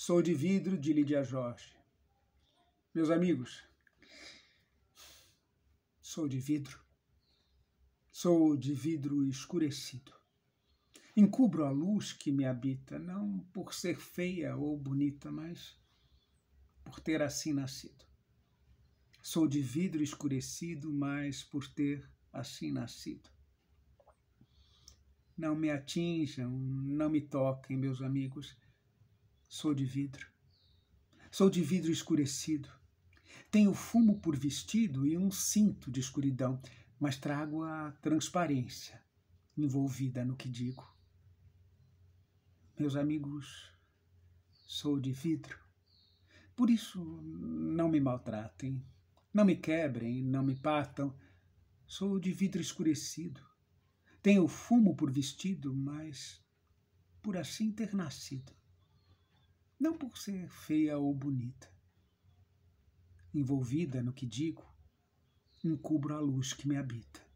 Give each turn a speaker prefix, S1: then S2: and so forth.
S1: Sou de vidro de Lídia Jorge. Meus amigos, sou de vidro. Sou de vidro escurecido. Encubro a luz que me habita, não por ser feia ou bonita, mas por ter assim nascido. Sou de vidro escurecido, mas por ter assim nascido. Não me atinjam, não me toquem, meus amigos Sou de vidro. Sou de vidro escurecido. Tenho fumo por vestido e um cinto de escuridão, mas trago a transparência envolvida no que digo. Meus amigos, sou de vidro. Por isso, não me maltratem, não me quebrem, não me partam. Sou de vidro escurecido. Tenho fumo por vestido, mas por assim ter nascido não por ser feia ou bonita. Envolvida no que digo, encubro a luz que me habita.